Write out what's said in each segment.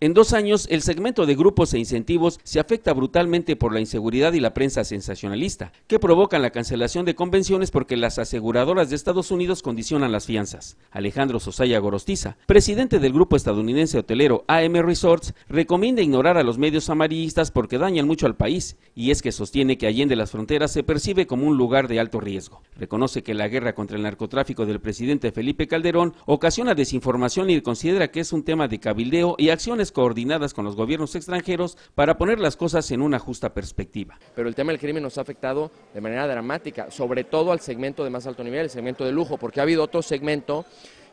En dos años, el segmento de grupos e incentivos se afecta brutalmente por la inseguridad y la prensa sensacionalista, que provocan la cancelación de convenciones porque las aseguradoras de Estados Unidos condicionan las fianzas. Alejandro Sosaya Gorostiza, presidente del grupo estadounidense hotelero AM Resorts, recomienda ignorar a los medios amarillistas porque dañan mucho al país, y es que sostiene que Allende las Fronteras se percibe como un lugar de alto riesgo. Reconoce que la guerra contra el narcotráfico del presidente Felipe Calderón ocasiona desinformación y considera que es un tema de cabildeo y acciones coordinadas con los gobiernos extranjeros para poner las cosas en una justa perspectiva. Pero el tema del crimen nos ha afectado de manera dramática, sobre todo al segmento de más alto nivel, el segmento de lujo, porque ha habido otro segmento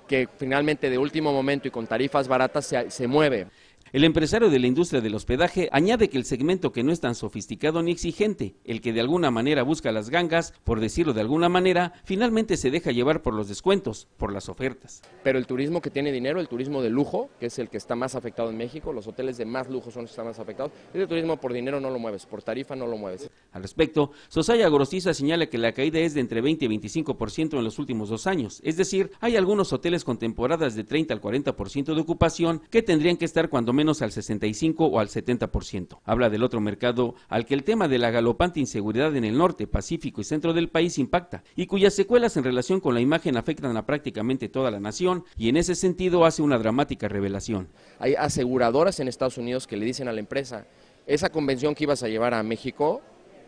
que finalmente de último momento y con tarifas baratas se, se mueve. El empresario de la industria del hospedaje añade que el segmento que no es tan sofisticado ni exigente, el que de alguna manera busca las gangas, por decirlo de alguna manera, finalmente se deja llevar por los descuentos, por las ofertas. Pero el turismo que tiene dinero, el turismo de lujo, que es el que está más afectado en México, los hoteles de más lujo son los que están más afectados, el turismo por dinero no lo mueves, por tarifa no lo mueves. Al respecto, Sosaya Gorostiza señala que la caída es de entre 20 y 25% en los últimos dos años, es decir, hay algunos hoteles con temporadas de 30 al 40% de ocupación que tendrían que estar cuando menos menos al 65 o al 70%. Habla del otro mercado al que el tema de la galopante inseguridad en el norte, Pacífico y centro del país impacta y cuyas secuelas en relación con la imagen afectan a prácticamente toda la nación y en ese sentido hace una dramática revelación. Hay aseguradoras en Estados Unidos que le dicen a la empresa, esa convención que ibas a llevar a México,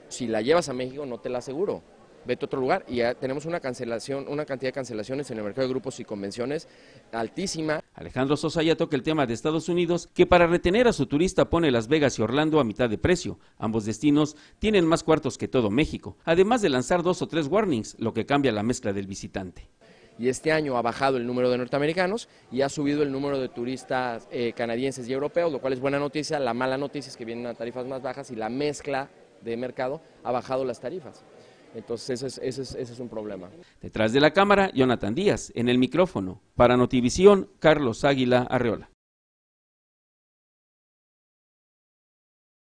si la llevas a México no te la aseguro vete a otro lugar. Y ya tenemos una cancelación, una cantidad de cancelaciones en el mercado de grupos y convenciones altísima. Alejandro Sosa ya toca el tema de Estados Unidos, que para retener a su turista pone Las Vegas y Orlando a mitad de precio. Ambos destinos tienen más cuartos que todo México, además de lanzar dos o tres warnings, lo que cambia la mezcla del visitante y este año ha bajado el número de norteamericanos y ha subido el número de turistas eh, canadienses y europeos, lo cual es buena noticia. La mala noticia es que vienen a tarifas más bajas y la mezcla de mercado ha bajado las tarifas. Entonces ese es, ese, ese es, un problema. Detrás de la cámara, Jonathan Díaz. En el micrófono, para Notivisión, Carlos Águila Arreola.